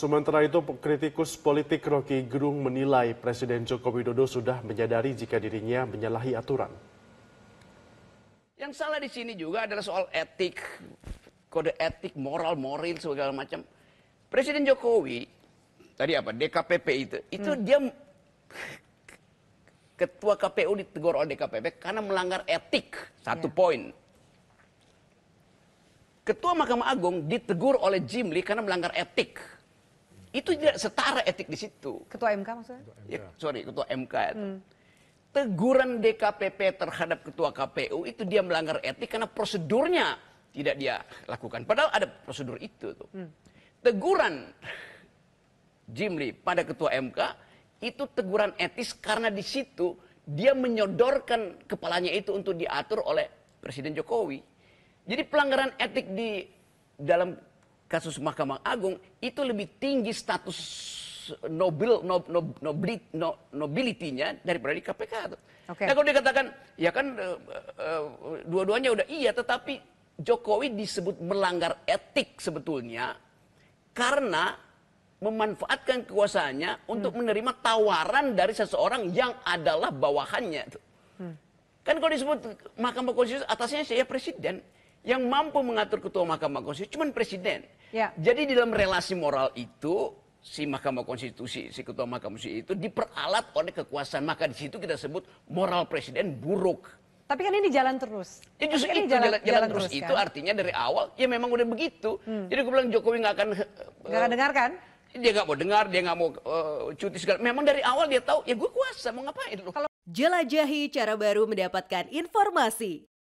Sementara itu, kritikus politik Rocky Gerung menilai Presiden Joko Widodo sudah menyadari jika dirinya menyalahi aturan. Yang salah di sini juga adalah soal etik, kode etik, moral, moral, segala macam. Presiden Jokowi, tadi apa, DKPP itu, itu hmm. dia ketua KPU ditegur oleh DKPP karena melanggar etik, satu yeah. poin. Ketua Mahkamah Agung ditegur oleh Jimli karena melanggar etik. Itu tidak setara etik di situ. Ketua MK maksudnya? Ya, sorry, ketua MK itu. Ya. Hmm. Teguran DKPP terhadap ketua KPU itu dia melanggar etik karena prosedurnya tidak dia lakukan. Padahal ada prosedur itu tuh. Hmm. Teguran Jimli pada ketua MK itu teguran etis karena di situ dia menyodorkan kepalanya itu untuk diatur oleh Presiden Jokowi. Jadi pelanggaran etik di dalam kasus Mahkamah Agung itu lebih tinggi status nobil no, no, no, nobility-nya daripada di KPK. Okay. Nah kalau dia katakan ya kan eh, eh, dua-duanya udah iya tetapi Jokowi disebut melanggar etik sebetulnya karena memanfaatkan kekuasaannya hmm. untuk menerima tawaran dari seseorang yang adalah bawahannya. Hmm. Kan kalau disebut Mahkamah Konstitusi atasnya saya presiden, yang mampu mengatur ketua Mahkamah Konstitusi cuma presiden. Ya. Jadi dalam relasi moral itu si Mahkamah Konstitusi, si Ketua Mahkamah Konstitusi itu diperalat oleh kekuasaan. Maka di situ kita sebut moral presiden buruk. Tapi kan ini jalan terus. Ya justru Tapi kan itu jalan, jalan, jalan terus, terus kan? itu artinya dari awal ya memang udah begitu. Hmm. Jadi gue bilang Jokowi nggak akan eh, nggak uh, dengarkan. Dia nggak mau dengar, dia nggak mau uh, cuti segala. Memang dari awal dia tahu ya gue kuasa mau ngapain kalau Jelajahi cara baru mendapatkan informasi.